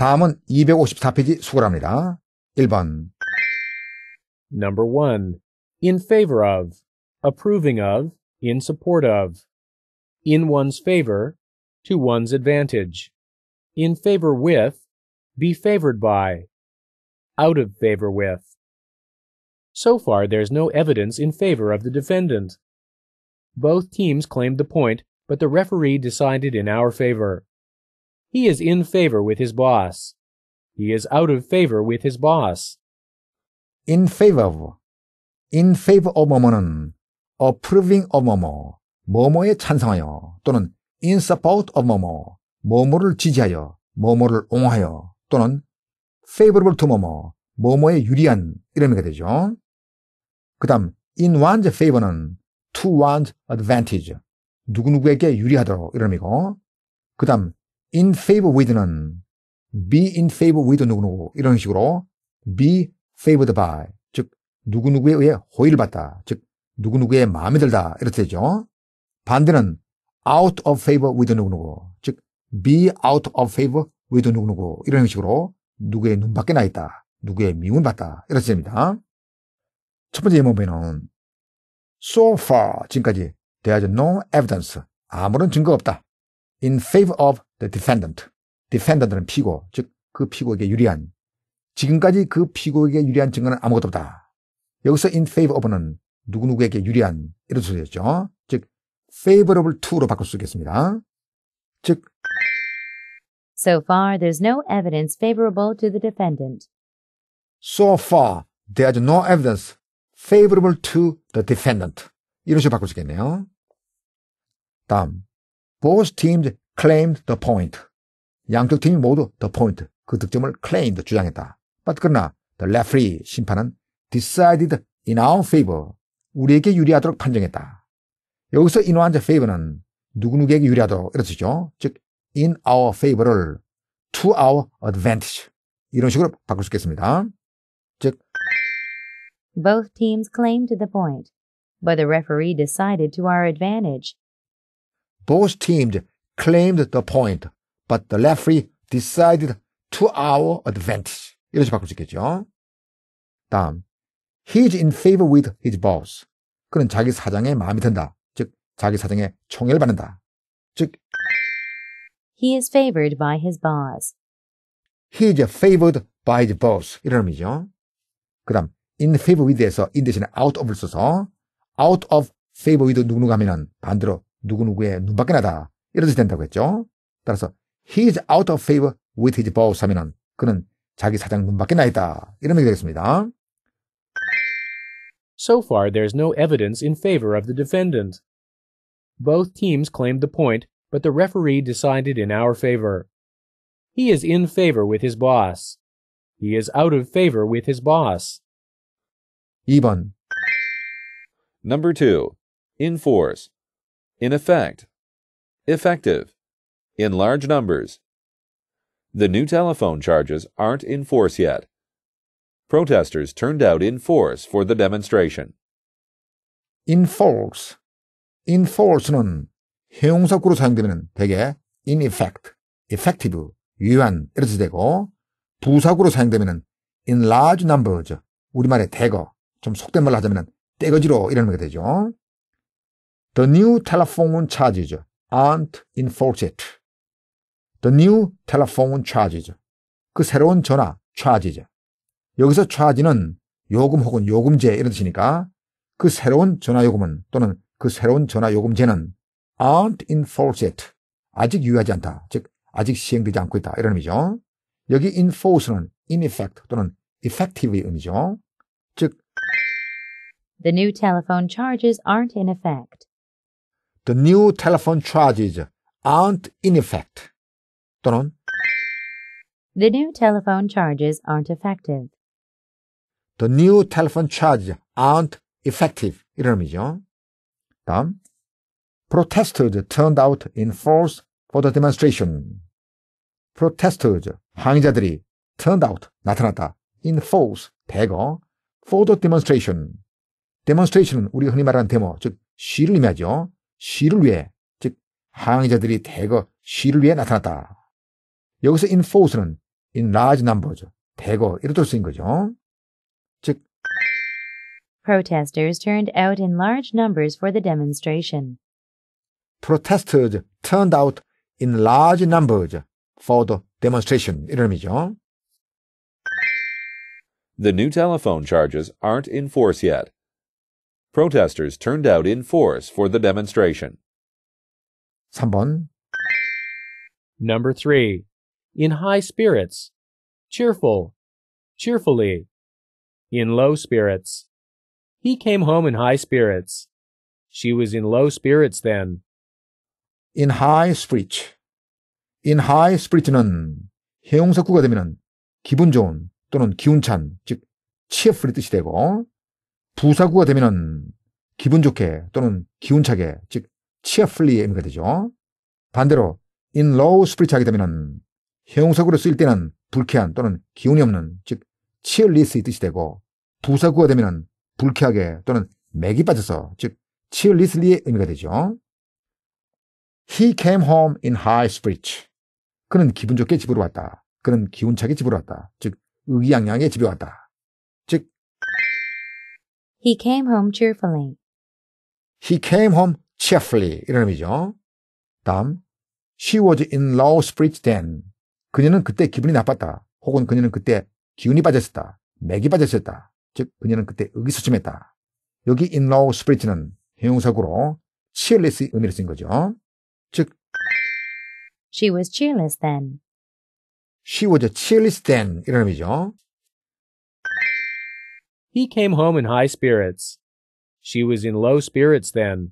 다음은 254페이지 수고랍니다. 1번 Number 1. In favor of, approving of, in support of. In one's favor, to one's advantage. In favor with, be favored by. Out of favor with. So far, there's no evidence in favor of the defendant. Both teams claimed the point, but the referee decided in our favor. He is in favor with his boss. He is out of favor with his boss. in favor of, in favor of 뭐뭐는 approving of 뭐뭐, 뭐뭐에 찬성하여 또는 in support of 뭐뭐, 뭐뭐를 지지하여, 뭐뭐를 옹하여 또는 favorable to 뭐뭐, 뭐뭐에 유리한 이런 의미가 되죠. 그 다음 in one's favor는 to one's advantage, 누구누구에게 유리하도록 이런 의미고 그 다음 in favor with는 be in favor with 누구누구 이런 식으로 be favored by 즉 누구누구에 의해 호의를 받다 즉 누구누구의 마음에 들다 이렇게 되죠. 반대는 out of favor with 누구누구 즉 be out of favor with 누구누구 이런 식으로 누구의 눈밖에 나 있다 누구의 미움을 받다 이렇게 됩니다. 첫 번째 예문에는 so far 지금까지 there is no evidence 아무런 증거가 없다 in favor of the defendant. defendant은 피고, 즉 그 피고에게 유리한 지금까지 그 피고에게 유리한 증거는 아무것도 없다. 여기서 in favor of는 누구누구에게 유리한 이런 소리였죠. 즉 favorable to로 바꿀 수 있겠습니다. 즉 So far there's no evidence favorable to the defendant. So far there's no evidence favorable to the defendant. 이런 식으로 바꿀 수 있겠네요. 다음 Both teams claimed the point. 양쪽 팀이 모두 the point, 그 득점을 claimed, 주장했다. But 그러나 the referee, 심판은 decided in our favor, 우리에게 유리하도록 판정했다. 여기서 in our favor는 누구누구에게 유리하도록 이렇게 죠 즉, in our favor를 to our advantage. 이런 식으로 바꿀 수 있겠습니다. 즉, Both teams claimed the point, but the referee decided to our advantage. Both teams claimed the point, but the referee decided to our advantage. 이런 식으로 바꿀 수 있겠죠. 다음, he's in favor with his boss. 그는 자기 사장의 마음이 든다. 즉, 자기 사장의 총애를 받는다. 즉, he is favored by his boss. he is favored by his boss. 이런 의미죠. 그 다음, in favor with에서 in 대신에 out of을 써서 out of favor with 누구누구 하면은 반대로 누구누구의 눈밖에 나다. 이런 된다고 했죠. 따라서 he is out of favor with his boss 하면은 그는 자기 사장 눈 밖에 나 있다. 이런 얘기 되겠습니다. So far there's no evidence in favor of the defendant. Both teams claimed the point, but the referee decided in our favor. He is in favor with his boss. He is out of favor with his boss. 2번 Number 2. In force. In effect effective in large numbers. The new telephone charges aren't in force yet. Protesters turned out in force for the demonstration. in force, in force는 형용사구로 사용되면 대개 in effect, effective, 유효한 이렇게 되고 부사구로 사용되면 in large number죠. 우리말에 대거, 좀 속된 말로 하자면 떼거지로 이런 게 되죠. The new telephone charges. aren't enforced. The new telephone charges. 그 새로운 전화 charges. 여기서 charge는 요금 혹은 요금제 이런 뜻이니까 그 새로운 전화 요금은 또는 그 새로운 전화 요금제는 aren't enforced. 아직 유효하지 않다. 즉 아직 시행되지 않고 있다. 이런 의미죠. 여기 enforce는 in effect 또는 effective의 의미죠. 즉 The new telephone charges aren't in effect. the new telephone charges aren't in effect. 또는 The new telephone charges aren't effective. The new telephone charges aren't effective. 이런 다음 Protesters turned out in force for the demonstration. Protesters, 항의자들이 turned out, 나타났다. in force, 대거 for the demonstration. demonstration은 우리가 흔히 말하는 데모, 즉 시를 의미하죠. 시를 위해 즉 항의자들이 대거 시를 위해 나타났다. 여기서 in force는 in large number죠. 대거 이렇게 쓰인 거죠. 즉 protesters turned out in large numbers for the demonstration. protesters turned out in large numbers for the demonstration 이런 의미죠. The new telephone charges aren't in force yet. Protesters turned out in force for the demonstration. 3번 Number 3. In high spirits. Cheerful. Cheerfully. In low spirits. He came home in high spirits. She was in low spirits then. In high spirits, In high spirits는 형용사구가 되면 기분 좋은 또는 기운찬, 즉 cheerful이 뜻이 되고 부사구가 되면은 기분 좋게 또는 기운차게 즉 cheerfully 의미가 되죠. 반대로 in low spirit하게 되면은 형용사구로 쓰일 때는 불쾌한 또는 기운이 없는 즉 cheerless의 뜻이 되고 부사구가 되면은 불쾌하게 또는 맥이 빠져서 즉 cheerlessly의 의미가 되죠. He came home in high spirit. 그는 기분 좋게 집으로 왔다. 그는 기운차게 집으로 왔다. 즉 의기양양하게 집에 왔다. He came home cheerfully. He came home cheerfully. 이런 의미죠. 다음, she was in low spirits then. 그녀는 그때 기분이 나빴다. 혹은 그녀는 그때 기운이 빠졌었다. 맥이 빠졌었다. 즉, 그녀는 그때 의기소침했다. 여기 in low spirits는 형용사구로 cheerless 의미를 쓴 거죠. 즉, she was cheerless then. she was cheerless then. 이런 의미죠. He came home in high spirits. She was in low spirits then.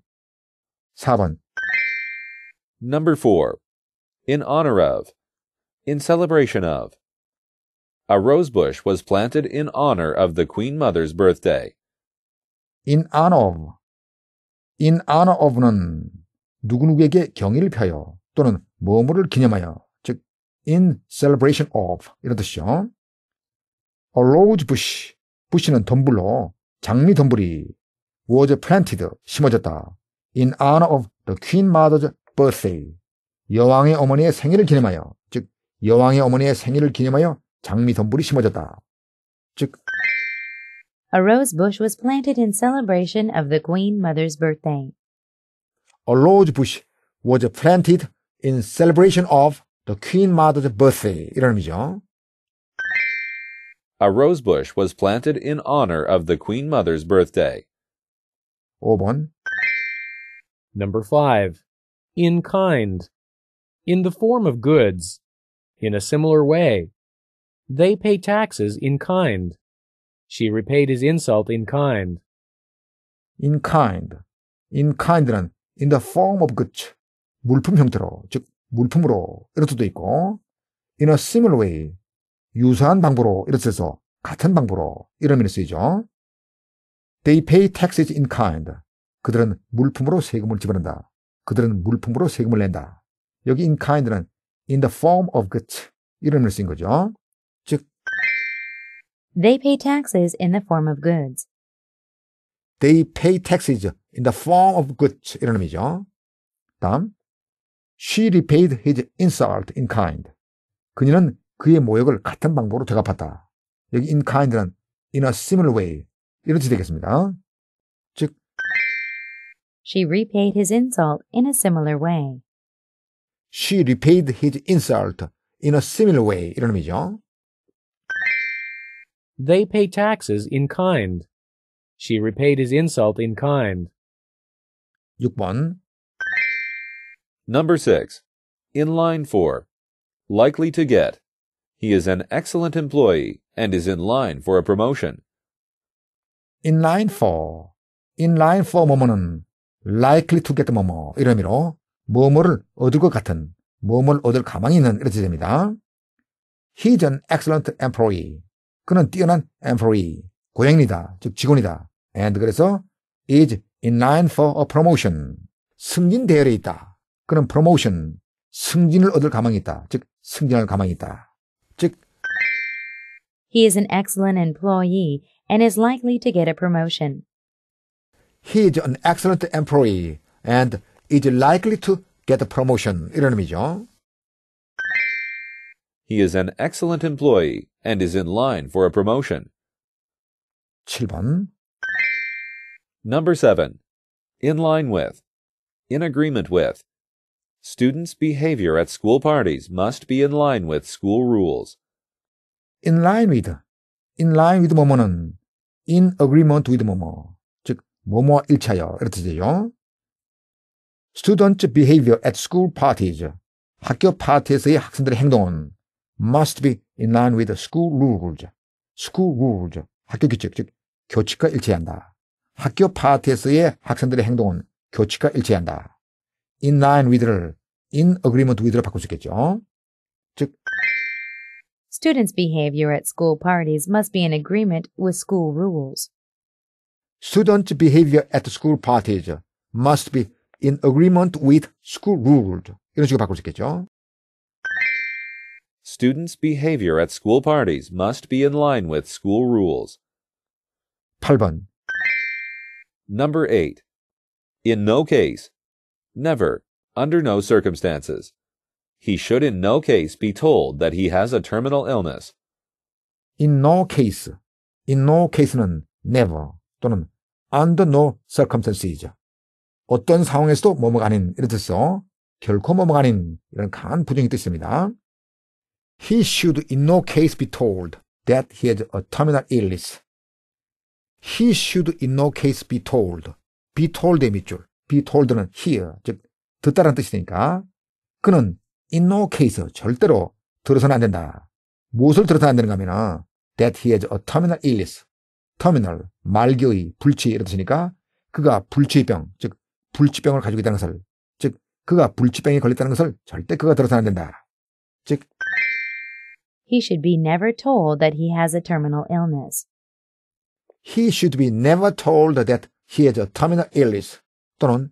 4번. Number 4. In honor of. In celebration of. A rose bush was planted in honor of the Queen Mother's birthday. In honor of. In honor of는 누구누구에게 경의를 표요 또는 뭐뭐를 기념하여. 즉, in celebration of. 이런 뜻이죠. A rose bush. 부시는 덤불로 장미 덤불이 was planted 심어졌다. in honor of the Queen Mother's birthday. 여왕의 어머니의 생일을 기념하여 즉 여왕의 어머니의 생일을 기념하여 장미 덤불이 심어졌다. 즉 A rose bush was planted in celebration of the Queen Mother's birthday. A rose bush was planted in celebration of the Queen Mother's birthday. 이런 의미죠. A rose bush was planted in honor of the Queen Mother's birthday. 5번 Number 5. In kind. In the form of goods. In a similar way. They pay taxes in kind. She repaid his insult in kind. In kind. In kind란 in the form of goods. 물품 형태로, 즉 물품으로 이럴 있고 in a similar way 유사한 방법으로 이렇게 서 같은 방법으로 이런 의미에 쓰이죠. They pay taxes in kind. 그들은 물품으로 세금을 지불한다. 그들은 물품으로 세금을 낸다. 여기 in kind는 in the form of goods 이런 면에 쓰인 거죠. 즉 They pay taxes in the form of goods. They pay taxes in the form of goods 이런 의미죠. 다음 She repaid his insult in kind. 그녀는 그의 모욕을 같은 방법으로 여기 in kind는 in a similar way 이런 뜻이 되겠습니다. 즉 She repaid his insult in a similar way. She repaid his insult in a similar way 이런 의미죠. They pay taxes in kind. She repaid his insult in kind. 6번 Number 6. In line 4. Likely to get. He is an excellent employee and is in line for a promotion. in line for, in line for 뭐뭐는 likely to get 뭐뭐 이런 의미로 뭐뭐를 얻을 것 같은, 뭐뭐를 얻을 가망이 있는 이런 뜻입니다. He's an excellent employee. 그는 뛰어난 employee, 고용이다, 즉 직원이다. And 그래서 is in line for a promotion. 승진 대열에 있다. 그는 promotion, 승진을 얻을 가망이 있다. 즉 승진할 가망이 있다. 즉 He is an excellent employee and is likely to get a promotion. He is an excellent employee and is likely to get a promotion. 이런 의미죠. He is an excellent employee and is in line for a promotion. 7번 Number 7. In line with. In agreement with. Students' behavior at school parties must be in line with school rules. In line with. In line with 뭐뭐는 in agreement with 뭐뭐. 즉, 뭐뭐 1차요. 이렇게 Students' behavior at school parties. 학교 파티에서의 학생들의 행동은 must be in line with school rules. school rules. 학교 규칙, 즉, 교칙과 일치한다. 학교 파티에서의 학생들의 행동은 교칙과 일치한다 in line with를 in agreement with로 바꿀 수 있겠죠. 즉 Students' behavior at school parties must be in agreement with school rules. Student behavior at school parties must be in agreement with school rules. 이런 식으로 바꿀 수 있겠죠. Students' behavior at school parties must be in line with school rules. 8번. Number 8. In no case Never, under no circumstances. He should in no case be told that he has a terminal illness. In no case, in no case는 never 또는 under no circumstances. 어떤 상황에서도 뭐뭐가 아닌 이런 뜻이죠. 결코 뭐뭐가 아닌 이런 강한 부정의 뜻입니다. He should in no case be told that he has a terminal illness. He should in no case be told. be told 밑줄. be told는 hear, 즉 듣다라는 뜻이니까 그는 in no case, 절대로 들어서는 안 된다. 무엇을 들어서는 안 되는가 하면 that he has a terminal illness, terminal, 말기의 불치 이런 뜻이니까 그가 불치병, 즉 불치병을 가지고 있다는 것을 즉 그가 불치병에 걸렸다는 것을 절대 그가 들어서는 안 된다. 즉 He should be never told that he has a terminal illness. He should be never told that he has a terminal illness. 또는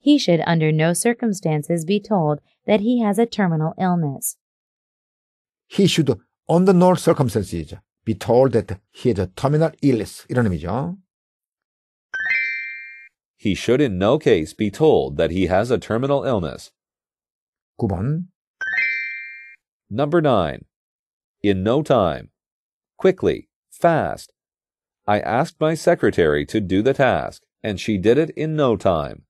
He should under no circumstances be told that he has a terminal illness. He should under no circumstances be told that he has a terminal illness. 이런 의미죠. He should in no case be told that he has a terminal illness. 9번. Number 9. In no time. Quickly, fast. I asked my secretary to do the task and she did it in no time.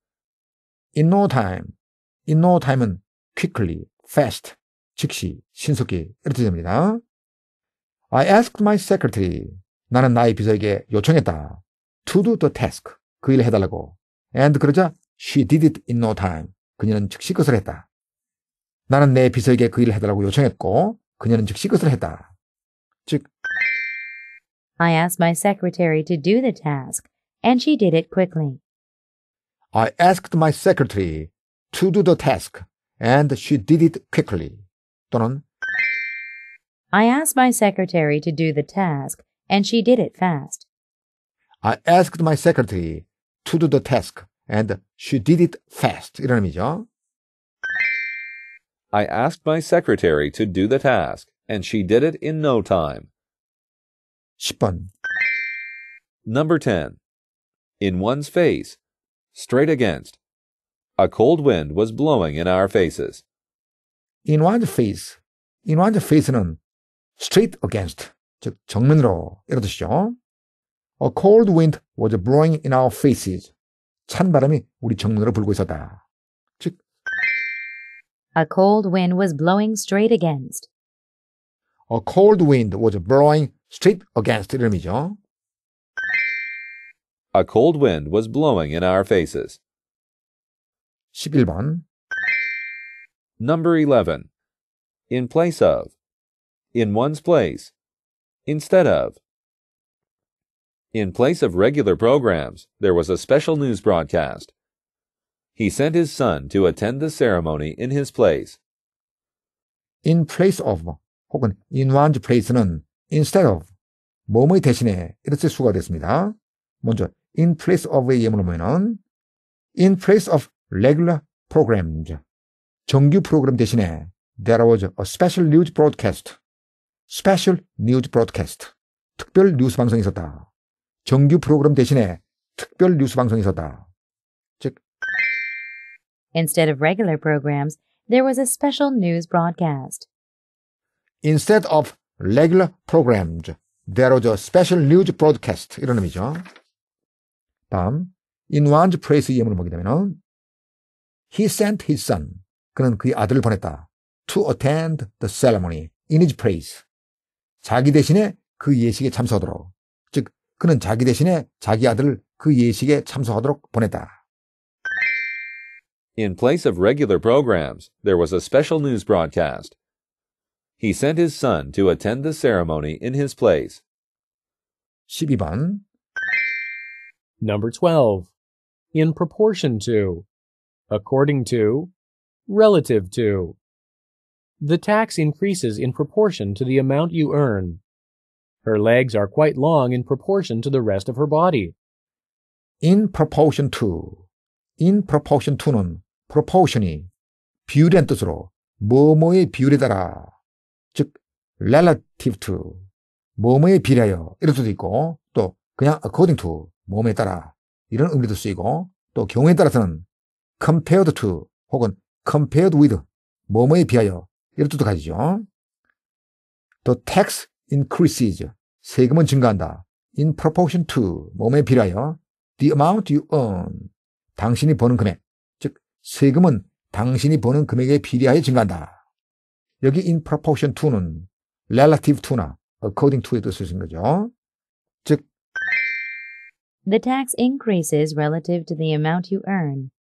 In no time. In no time은 quickly, fast, 즉시, 신속히 이렇게 됩니다. I asked my secretary. 나는 나의 비서에게 요청했다. To do the task. 그 일을 해달라고. And 그러자 she did it in no time. 그녀는 즉시 그것을 했다. 나는 내 비서에게 그 일을 해달라고 요청했고 그녀는 즉시 그것을 했다. 즉 I asked my secretary to do the task and she did it quickly. I asked my secretary to do the task, and she did it quickly. 또는 I asked my secretary to do the task, and she did it fast. I asked my secretary to do the task, and she did it fast. 이런 의미죠. I asked my secretary to do the task, and she did it in no time. 10번. Number 10 in one's face, straight against. A cold wind was blowing in our faces. In one's face. In one's face는 straight against, 즉 정면으로 이런 A cold wind was blowing in our faces. 찬 바람이 우리 정면으로 불고 있었다. 즉 A cold wind was blowing straight against. A cold wind was blowing straight against 이름이죠. A cold wind was blowing in our faces. 11번 Number 11. In place of. In one's place. Instead of. In place of regular programs, there was a special news broadcast. He sent his son to attend the ceremony in his place. In place of 혹은 in one's place는 instead of 몸의 대신에 이렇게 수가 됐습니다. 먼저 in place of의 예문을 보면은 in place of regular programs 정규 프로그램 대신에 there was a special news broadcast special news broadcast 특별 뉴스 방송이 있었다. 정규 프로그램 대신에 특별 뉴스 방송이 있었다. 즉 Instead of regular programs, there was a special news broadcast. Instead of regular programs, there was a special news broadcast. 이런 의미죠. 다음 in one's place 예문을 보게 되면 he sent his son 그는 그의 아들을 보냈다 to attend the ceremony in his place 자기 대신에 그 예식에 참석하도록 즉 그는 자기 대신에 자기 아들을 그 예식에 참석하도록 보냈다. In place of regular programs, there was a special news broadcast. He sent his son to attend the ceremony in his place. 12번 Number 12. In proportion to, according to, relative to. The tax increases in proportion to the amount you earn. Her legs are quite long in proportion to the rest of her body. In proportion to. In proportion to는 proportion이 비율이란 뜻으로 뭐뭐의 비율에 따라 즉 relative to 뭐뭐에 비례하여 이럴 수도 있고 또 그냥 according to 몸에 따라 이런 의미도 쓰이고 또 경우에 따라서는 compared to 혹은 compared with 뭐뭐에 비하여 이런 뜻도 가지죠. The tax increases 세금은 증가한다. In proportion to 몸에 비하여 the amount you earn 당신이 버는 금액 즉 세금은 당신이 버는 금액에 비례하여 증가한다. 여기 in proportion to는 relative to나 according to에 뜻을 쓴 거죠. The tax increases relative to the amount you earn.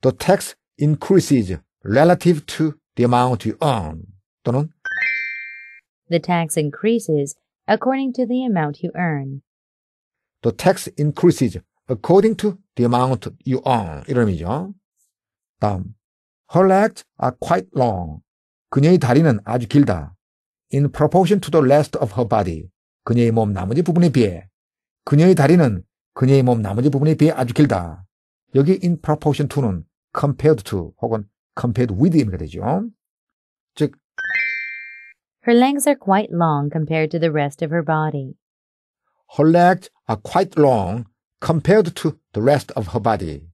The tax increases relative to the amount you earn. 또는 The tax increases according to the amount you earn. The tax increases according to the amount you earn. 이름이죠? 다음. Her legs are quite long. 그녀의 다리는 아주 길다. In proportion to the rest of her body. 그녀의 몸 나머지 부분에 비해. 그녀의 다리는 그녀의 몸 나머지 부분에 비해 아주 길다. 여기 in proportion to는 compared to 혹은 compared with 입니다 되죠. 즉 Her legs are quite long compared to the rest of her body. Her legs are quite long compared to the rest of her body.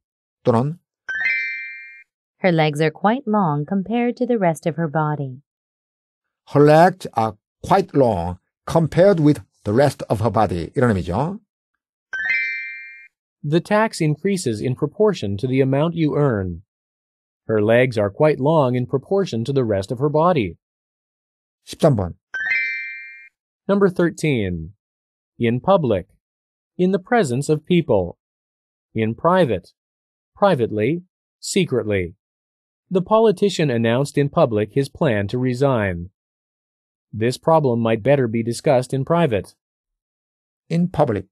또는 Her legs are quite long compared to the rest of her body. Her legs are quite long compared with the rest of her body. 이런 의미죠. The tax increases in proportion to the amount you earn. Her legs are quite long in proportion to the rest of her body. 13번. Number 13. In public. In the presence of people. In private. Privately. Secretly. The politician announced in public his plan to resign. This problem might better be discussed in private. In public.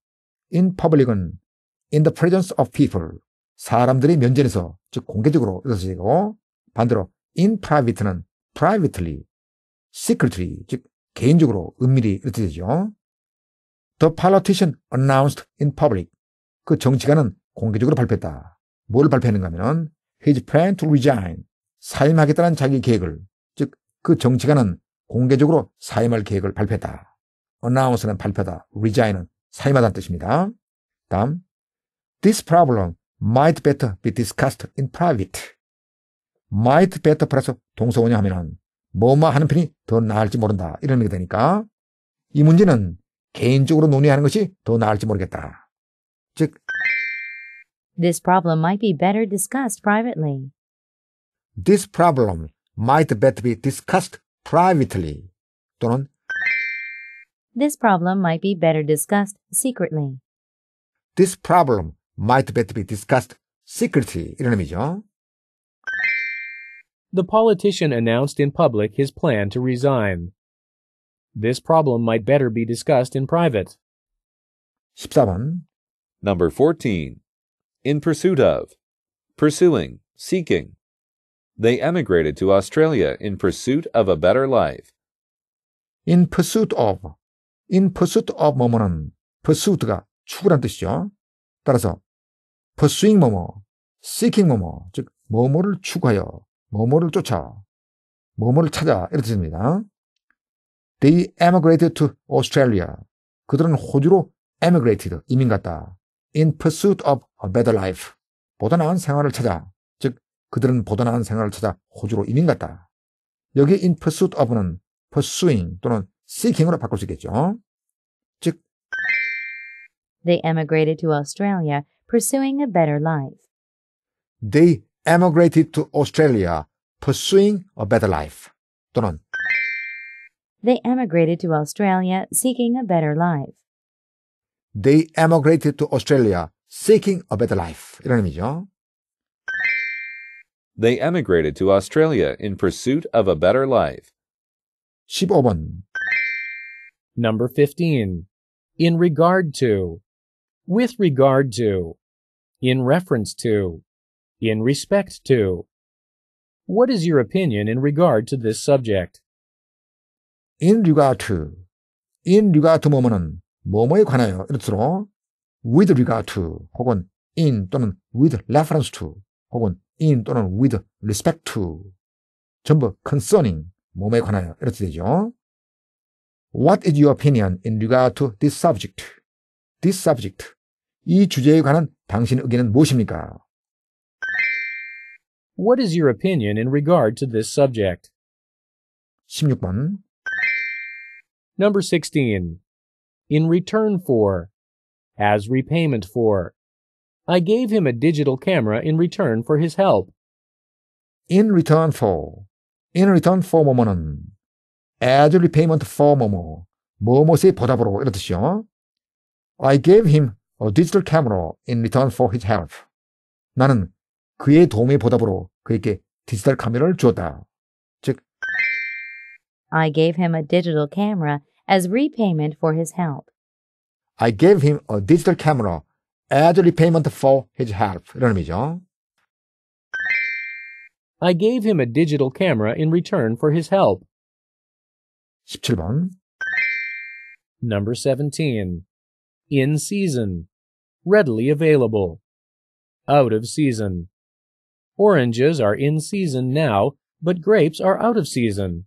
In public은 in the presence of people. 사람들이 면전에서 즉 공개적으로 이루어지고 반대로 in private는 privately, secretly 즉 개인적으로 은밀히 이렇게 되죠. The politician announced in public. 그 정치가는 공개적으로 발표했다. 뭘발표했는가 하면 his plan to resign. 사임하겠다는 자기 계획을 즉 그 정치가는 공개적으로 사임할 계획을 발표했다. a 나운서는 발표다, regign은 사임하다는 뜻입니다. 다음, this problem might better be discussed in private. might better 플러스 동서원이 하면은 뭐뭐 하는 편이 더 나을지 모른다 이런 얘기 되니까 이 문제는 개인적으로 논의하는 것이 더 나을지 모르겠다. 즉, This problem might be better discussed privately. This problem might better be discussed privately 또는 This problem might be better discussed secretly. This problem might better be discussed secretly. 이런 의미죠. The politician announced in public his plan to resign. This problem might better be discussed in private. Number 14. In pursuit of. Pursuing, seeking. they emigrated to Australia in pursuit of a better life. in pursuit of, in pursuit of 뭐뭐는 pursuit가 추구란 뜻이죠. 따라서 pursuing 뭐뭐, seeking 뭐뭐, 즉 뭐뭐를 추구하여, 뭐뭐를 쫓아, 뭐뭐를 찾아 이런 뜻입니다. They emigrated to Australia. 그들은 호주로 emigrated, 이민 갔다. In pursuit of a better life. 보다 나은 생활을 찾아. 그들은 보다 나은 생활을 찾아 호주로 이민 갔다. 여기 in pursuit of는 pursuing 또는 seeking으로 바꿀 수 있겠죠. 즉 They emigrated to Australia pursuing a better life. They emigrated to Australia pursuing a better life. 또는 They emigrated to Australia seeking a better life. They emigrated to Australia seeking a better life. 이런 의미죠. They emigrated to Australia in pursuit of a better life. 15번 Number 15. In regard to. With regard to. In reference to. In respect to. What is your opinion in regard to this subject? In regard to. In regard to 뭐뭐는 뭐뭐에 관하여 이렇도록 with regard to 혹은 in 또는 with reference to 혹은 in 또는 with respect to 전부 concerning 몸에 관하여 이렇게 되죠. What is your opinion in regard to this subject? This subject. 이 주제에 관한 당신의 의견은 무엇입니까? What is your opinion in regard to this subject? 16번. Number 16. In return for. As repayment for. I gave him a digital camera in return for his help. In return for. In return for 뭐뭐는 as repayment for 뭐뭐. 뭐뭐의 보답으로 이런 뜻이요. I gave him a digital camera in return for his help. 나는 그의 도움의 보답으로 그에게 디지털 카메라를 주었다. 즉 I gave him a digital camera as repayment for his help. I gave him a digital camera as repayment for his help. 이런 의미죠. I gave him a digital camera in return for his help. 17번. Number 17. In season. Readily available. Out of season. Oranges are in season now, but grapes are out of season.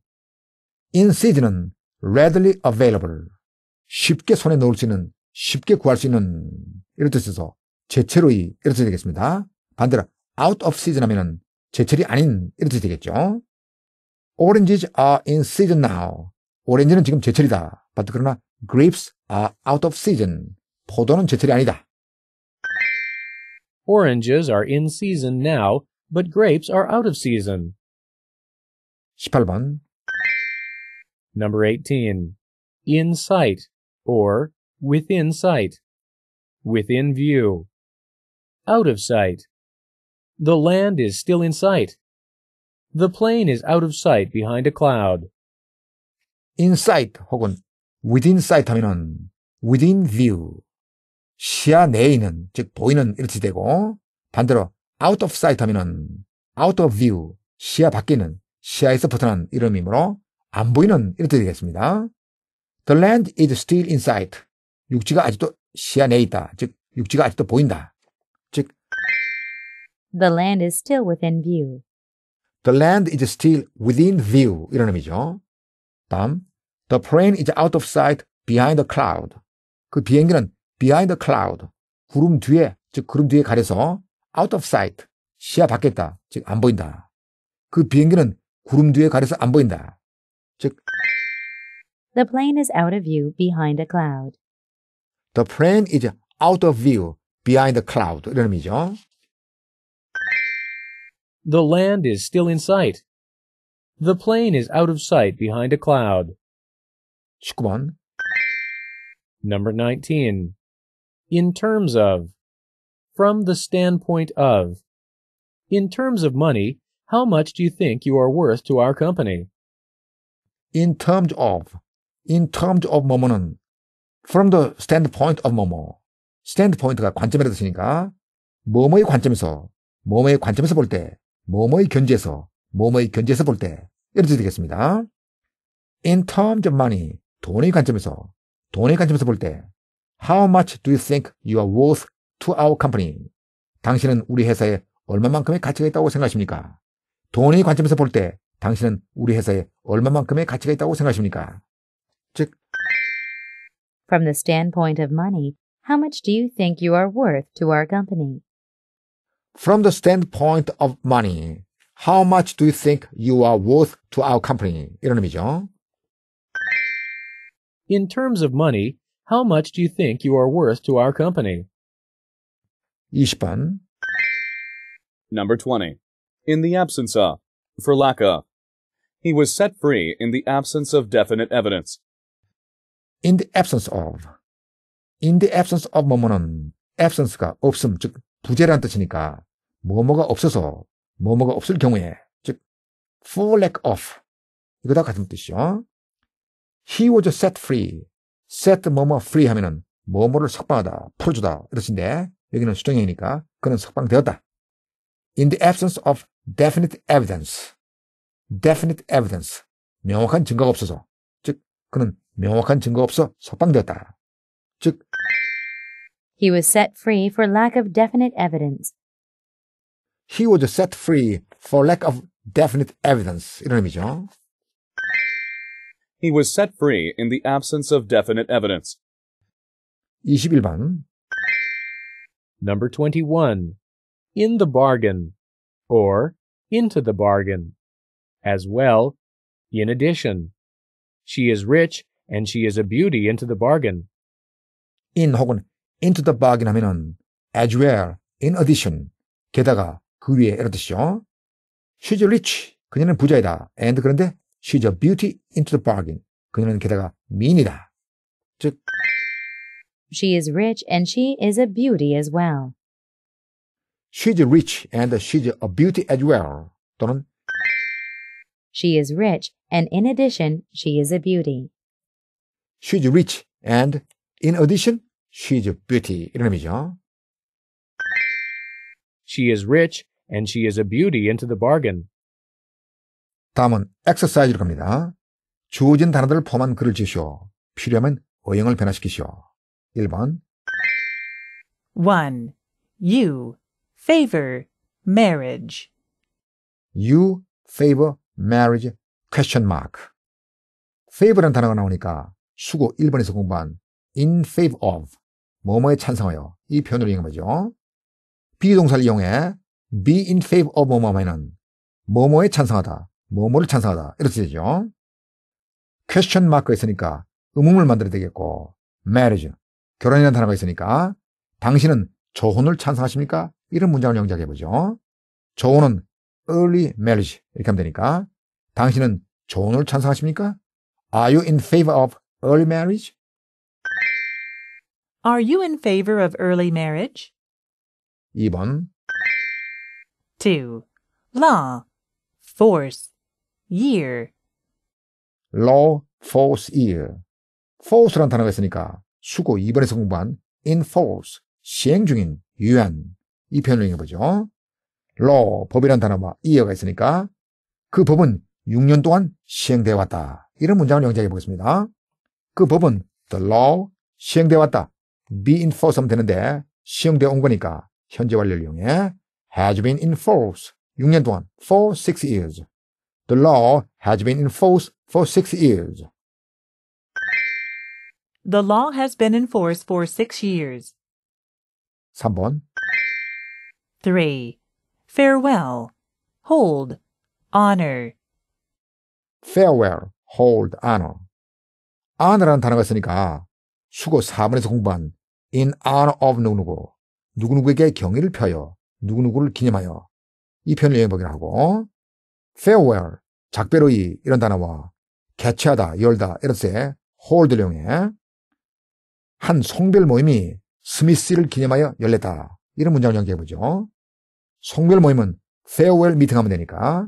In season, readily available. 쉽게 손에 넣을 수 있는, 쉽게 구할 수 있는 이럴 때 써서 제철의 이럴 때 되겠습니다. 반대로 out of season 하면 제철이 아닌 이럴 때 되겠죠. Oranges are in season now. 오렌지는 지금 제철이다. 그러나 grapes are out of season. 포도는 제철이 아니다. Oranges are in season now, but grapes are out of season. 18번 Number 18. In sight or within sight. within view, out of sight. The land is still in sight. The plane is out of sight behind a cloud. in sight 혹은 within sight 하면은 within view 시야 내에 있는 즉 보이는 이렇게 되고 반대로 out of sight 하면은 out of view 시야 밖에 있는 시야에서 벗어난 이름이므로 안 보이는 이렇게 되겠습니다. The land is still in sight. 육지가 아직도 시야 내에 있다. 즉 육지가 아직도 보인다. 즉 The land is still within view. The land is still within view. 이런 의미죠. 다음 The plane is out of sight behind the cloud. 그 비행기는 behind the cloud. 구름 뒤에 즉 구름 뒤에 가려서 out of sight. 시야 밖에 있다. 즉 안 보인다. 그 비행기는 구름 뒤에 가려서 안 보인다. 즉 The plane is out of view behind a cloud. The plane is out of view behind the cloud. 이런 의미죠. The land is still in sight. The plane is out of sight behind a cloud. 19번. Number 19. In terms of. From the standpoint of. In terms of money, how much do you think you are worth to our company? In terms of. In terms of 뭐뭐는 from the standpoint of 뭐뭐. standpoint가 관점이라 뜻이니까 뭐뭐의 관점에서 뭐뭐의 관점에서 볼 때, 뭐뭐의 견지에서 뭐뭐의 견지에서 볼 때 이런 뜻이 되겠습니다. in terms of money 돈의 관점에서 돈의 관점에서 볼 때 how much do you think you are worth to our company? 당신은 우리 회사에 얼마만큼의 가치가 있다고 생각하십니까? 돈의 관점에서 볼때 당신은 우리 회사에 얼마만큼의 가치가 있다고 생각하십니까? 즉 From the standpoint of money, how much do you think you are worth to our company? From the standpoint of money, how much do you think you are worth to our company? 이런 의미죠. In terms of money, how much do you think you are worth to our company? 20번. Number 20. In the absence of, for lack of. He was set free in the absence of definite evidence. in the absence of. in the absence of 뭐뭐는 absence가 없음, 즉, 부재란 뜻이니까, 뭐뭐가 없어서, 뭐뭐가 없을 경우에, 즉, full lack of. 이거다 같은 뜻이죠. He was set free. set 뭐뭐 free 하면은, 뭐뭐를 석방하다, 풀어주다, 이것인데, 여기는 수정형이니까, 그는 석방되었다. in the absence of definite evidence. definite evidence. 명확한 증거가 없어서. 즉, 그는 명확한 증거 없어 석방되었다. 즉 He was set free for lack of definite evidence. He was set free for lack of definite evidence. 이런 의미죠. He was set free in the absence of definite evidence. 21번 Number 21. In the bargain or into the bargain. As well, in addition. She is rich and she is a beauty into the bargain. in 혹은 into the bargain 하면은 as well, in addition, 게다가 그 위에 이런 뜻이죠. She's rich, 그녀는 부자이다. And 그런데 she's a beauty into the bargain, 그녀는 게다가 미인이다. 즉 She is rich and she is a beauty as well. she's rich and she's a beauty as well 또는 She is rich and in addition, she is a beauty. she's rich and in addition she's a beauty 이런 의미죠. She is rich and she is a beauty into the bargain. 다음은 exercise로 갑니다. 주어진 단어들을 포함한 글을 지으시오. 필요하면 어영을 변화시키시오. 1번 1. You favor marriage. You favor marriage question mark. favor라는 단어가 나오니까 수고 1번에서 공부한 in favor of 뭐뭐에 찬성하여 이 표현으로 이용거죠 비동사를 이용해 be in favor of 뭐뭐 하면 뭐뭐에 찬성하다, 뭐뭐를 찬성하다 이렇게 되죠. question m a r k 가 있으니까 의문을 만들어야 되겠고 marriage 결혼이라는 단어가 있으니까 당신은 조혼을 찬성하십니까? 이런 문장을 영작해 보죠. 조혼은 early marriage 이렇게 하면 되니까 당신은 조혼을 찬성하십니까? Are you in favor of early marriage? Are you in favor of early marriage? 2번 2. Law, force, year. law, force, year. force란 단어가 있으니까 수고 2번에서 공부한 enforce, 시행 중인, 유한 이 표현을 이용해보죠. law, 법이란 단어와 year가 있으니까 그 법은 6년 동안 시행되어 왔다. 이런 문장을 영작해 보겠습니다. 그 법은 the law 시행돼 왔다. be enforced 하면 되는데 시행되어 온 거니까 현재 완료를 이용해 has been enforced 6년 동안 for 6 years. The law has been enforced for 6 years. The law has been enforced for 6 years. 3번 3. Farewell. Hold. Honor. Farewell. Hold. Honor. honor라는 단어가 있으니까 수고 4번에서 공부한 in honor of 누구누구, 누구누구에게 경의를 펴요. 누구누구를 기념하여. 이 표현을 여행보기로 하고, farewell, 작별의 이런 단어와 개최하다, 열다, 이렇게 hold를 이용해 한 송별 모임이 스미스를 기념하여 열렸다. 이런 문장을 연기해보죠. 송별 모임은 farewell meeting 하면 되니까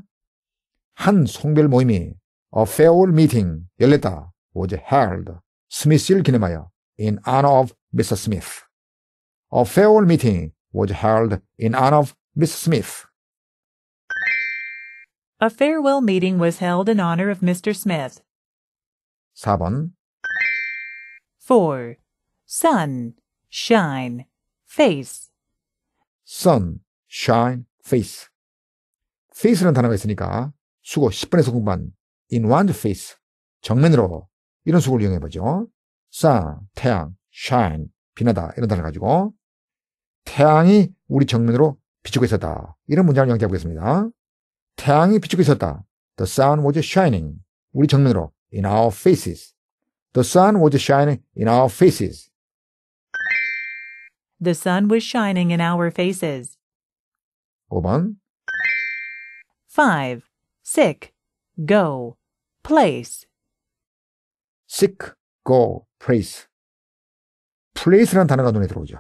한 송별 모임이 a farewell meeting 열렸다. was held Smithfield Kinemaia in honor of Mr. Smith. A farewell meeting was held in honor of Mr. Smith. A farewell meeting was held in honor of Mr. Smith. 4번 4. Sun, shine, face. sun, shine, face. face라는 단어가 있으니까 수고 10번에서 공부한 in one face, 정면으로 이런 수를 이용해 보죠. sun, 태양, shine, 빛나다 이런 단어 가지고 태양이 우리 정면으로 비추고 있었다. 이런 문장을 연기해 보겠습니다. 태양이 비추고 있었다. The sun was shining. 우리 정면으로 in our faces. The sun was shining in our faces. The sun was shining in our faces. 5번 5. Sick. Go. Place. seek, go, p r a i e place라는 단어가 눈에 들어오죠.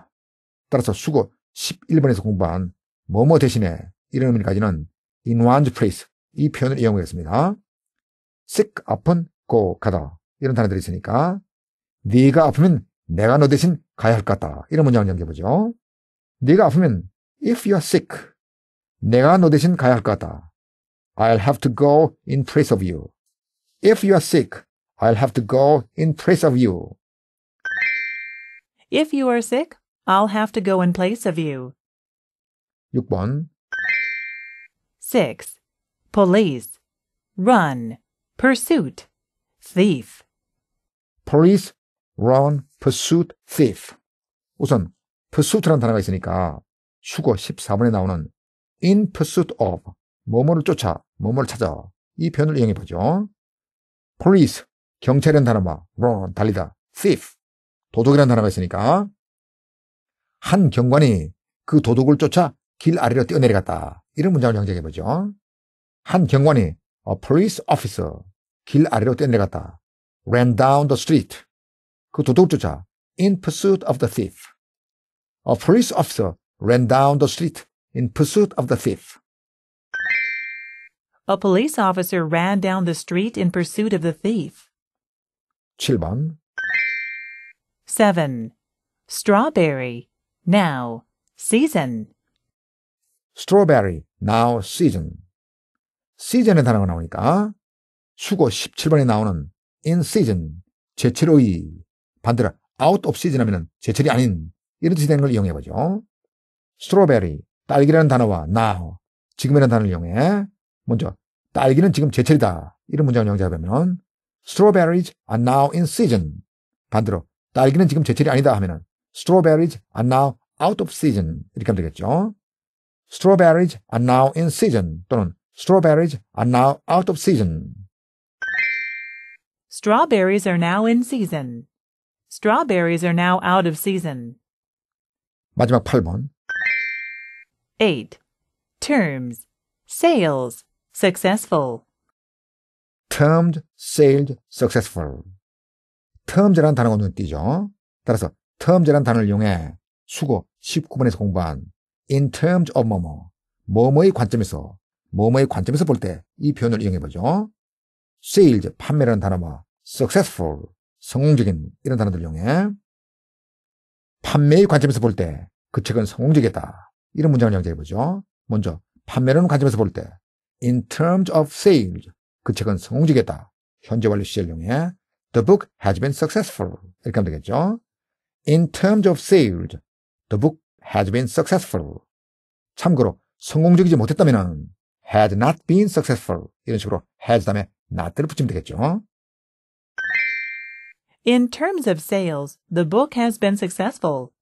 따라서 수고 11번에서 공부한 뭐뭐 대신에 이런 의미까지는 in one's place 이 표현을 이용하겠습니다. sick, 아픈, go, 가다 이런 단어들이 있으니까 네가 아프면 내가 너 대신 가야 할 것 같다 이런 문장을 연결해보죠. 네가 아프면 if you're a sick 내가 너 대신 가야 할 것 같다. I'll have to go in place of you. If you're a sick I'll have to go in place of you. If you are sick, I'll have to go in place of you. 6번 6. Police Run Pursuit Thief Police, run, pursuit, thief 우선 pursuit라는 단어가 있으니까 수거 14번에 나오는 in pursuit of 뭐뭐를 쫓아, 뭐뭐를 찾아 이 표현을 이용해 보죠. police, 경찰이라는 단어와 run, 달리다, thief, 도둑이라는 단어가 있으니까 한 경관이 그 도둑을 쫓아 길 아래로 뛰어내려갔다. 이런 문장을 정정해보죠. 한 경관이 a police officer, 길 아래로 뛰어내려갔다. ran down the street, 그 도둑을 쫓아 in pursuit of the thief. A police officer ran down the street in pursuit of the thief. A police officer ran down the street in pursuit of the thief. 7번 7. Strawberry. Now. Season. Strawberry. Now season. 시즌의 단어가 나오니까 수고 17번에 나오는 in season, 제철의 반대로 out of season 하면 제철이 아닌 이런 뜻이 되는 걸 이용해보죠. strawberry, 딸기라는 단어와 now, 지금이라는 단어를 이용해 먼저 딸기는 지금 제철이다. 이런 문장을 영작하면 strawberries are now in season. 반대로 딸기는 지금 제철이 아니다 하면은 strawberries are now out of season 이렇게 하면 되겠죠. strawberries are now in season 또는 strawberries are now out of season. Strawberries are now in season. Strawberries are now out of season. 마지막 8번. 8. Terms. Sales. Successful. termed sailed successful. terms라는 단어가 눈에 띄죠. 따라서 terms라는 단어를 이용해 수고 19번에서 공부한 in terms of 뭐뭐, 뭐뭐의 관점에서, 뭐뭐의 관점에서 볼 때 이 표현을 이용해보죠. sailed, 판매라는 단어와 뭐, successful, 성공적인 이런 단어들 이용해 판매의 관점에서 볼 때 그 책은 성공적이다. 이런 문장을 연재해보죠. 먼저 판매라는 관점에서 볼 때 in terms of sales, 그 책은 성공적이다. 현재 완료 시절용해 The book has been successful. 이렇게 하면 되겠죠. In terms of sales, the book has been successful. 참고로 성공적이지 못했다면 has not been successful. 이런 식으로 has 다음에 not를 붙이면 되겠죠. In terms of sales, the book has been successful.